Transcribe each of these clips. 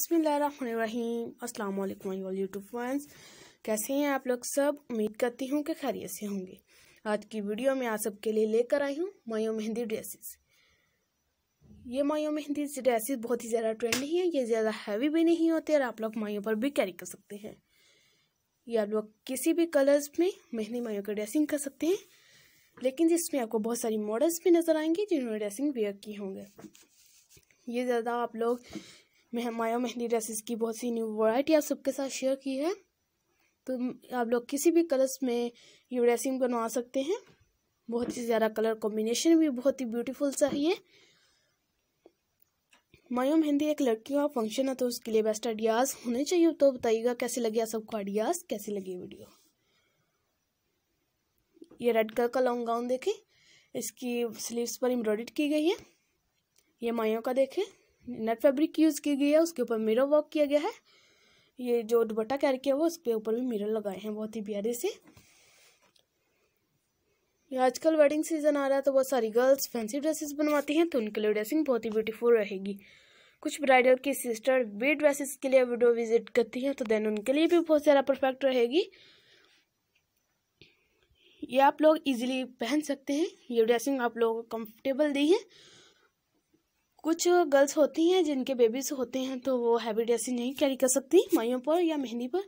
बसमीम अस्सलाम YouTube friends कैसे हैं आप लोग सब उम्मीद करती हूँ कि खैरियत से होंगे आज की वीडियो में आप सबके लिए लेकर आई हूँ मायो मेहंदी ड्रेसेस ये मायो मेहंदी ड्रेसेस बहुत ही ज़्यादा ट्रेंडी हैं ये ज़्यादा हैवी भी नहीं होते और आप लोग मायों पर भी कैरी कर सकते हैं ये आप लोग किसी भी कलर्स में मेहंदी मायों की ड्रेसिंग कर सकते हैं लेकिन जिसमें आपको बहुत सारी मॉडल्स भी नज़र आएंगी जिन्होंने ड्रेसिंग वेयर की होंगे ये ज़्यादा आप लोग मैं माया मेहंदी ड्रेसेस की बहुत सी न्यू वराइटी आप सबके साथ शेयर की है तो आप लोग किसी भी कलर्स में ये ड्रेसिंग बनवा सकते हैं बहुत ही ज़्यादा कलर कॉम्बिनेशन भी बहुत ही ब्यूटीफुल सा है ये माया मेहंदी एक लड़की का फंक्शन है तो उसके लिए बेस्ट आइडियाज़ होने चाहिए तो बताइएगा कैसे लगे आप सबको आइडियाज़ कैसे लगे वीडियो ये रेड कलर का लॉन्ग गाउन देखें इसकी स्लीव्स पर एम्ब्रॉयड की गई है ये मायों का देखें नेट फैब्रिक यूज़ की गई है उसके ऊपर मिरर वर्क किया गया है ये जो दुपट्टा कैरी किया हुआ उसके ऊपर भी मिरर लगाए हैं बहुत ही प्यारे से आजकल वेडिंग सीजन आ रहा है तो बहुत सारी गर्ल्स फैंसी ड्रेसेस बनवाती हैं तो उनके लिए ड्रेसिंग बहुत ही ब्यूटीफुल रहेगी कुछ ब्राइडल की सिस्टर भी ड्रेसेस के लिए वीडियो विजिट करती हैं तो देन उनके लिए भी बहुत ज्यादा परफेक्ट रहेगी ये आप लोग इजीली पहन सकते हैं ये ड्रेसिंग आप लोगों को कम्फर्टेबल दी है कुछ गर्ल्स होती हैं जिनके बेबीज होते हैं तो वो हैवी ड्रेसिंग नहीं कैरी कर सकती माइयों पर या मेहंदी पर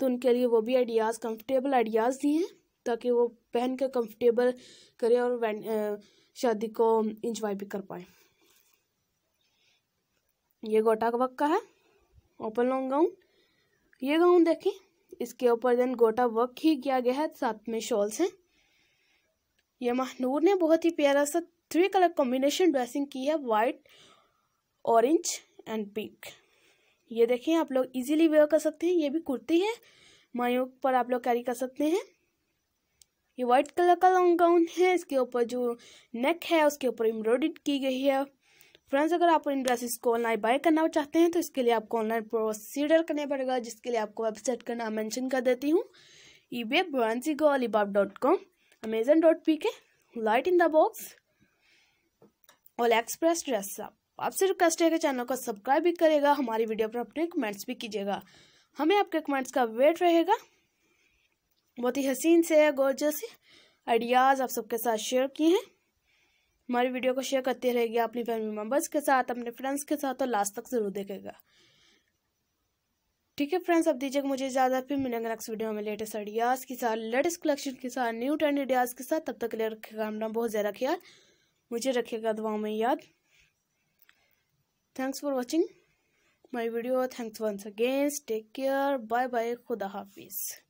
तो उनके लिए वो भी आइडियाज़ कंफर्टेबल आइडियाज़ दिए हैं ताकि वो पहन कर कंफर्टेबल करें और शादी को इंजॉय भी कर पाए ये गोटा का वर्क का है ओपन लॉन्ग गाउन ये गाउन देखें इसके ऊपर देन गोटा वर्क ही किया गया है साथ में शॉल्स हैं ये महनूर ने बहुत ही प्यारा सा थ्री कलर कॉम्बिनेशन ड्रेसिंग की है वाइट ऑरेंज एंड पिंक ये देखें आप लोग इजीली वेयर कर सकते हैं ये भी कुर्ती है मायो पर आप लोग कैरी कर सकते हैं ये वाइट कलर का लॉन्ग गाउन है इसके ऊपर जो नेक है उसके ऊपर एम्ब्रॉयडरी की गई है फ्रेंड्स अगर आप इन ड्रेसेस को ऑनलाइन बाय करना चाहते हैं तो इसके लिए आपको ऑनलाइन प्रोसीडर करना पड़ेगा जिसके लिए आपको वेबसाइट का नाम मैंशन कर देती हूँ ई बे ब्रांसी गो Alibaba dot com Amazon dot P K light in the box AliExpress dress आप सिर्फ रिक्वेस्ट है चैनल को सब्सक्राइब भी करेगा हमारी वीडियो पर अपने कमेंट्स भी कीजिएगा हमें आपके कमेंट्स का वेट रहेगा बहुत ही हसीन से गोर्जस आइडियाज़ आप सबके साथ शेयर किए हैं हमारी वीडियो को शेयर करते रहेगी अपनी फैमिली मेम्बर्स के साथ अपने फ्रेंड्स के साथ और लास्ट तक ज़रूर देखेगा ठीक है फ्रेंड्स अब दीजिएगा मुझे इजाज़त फिर मिलेंगे नेक्स्ट वीडियो में लेटेस्ट आइडियाज़ के साथ लेटेस्ट कलेक्शन के साथ न्यू ट्रेंड आइडियाज़ के साथ तब तक क्लियर रखेगा अपना बहुत ज़्यादा ख्याल मुझे रखेगा दुआओं में याद thanks for watching my video thanks once again take care bye bye खुदा हाफिज़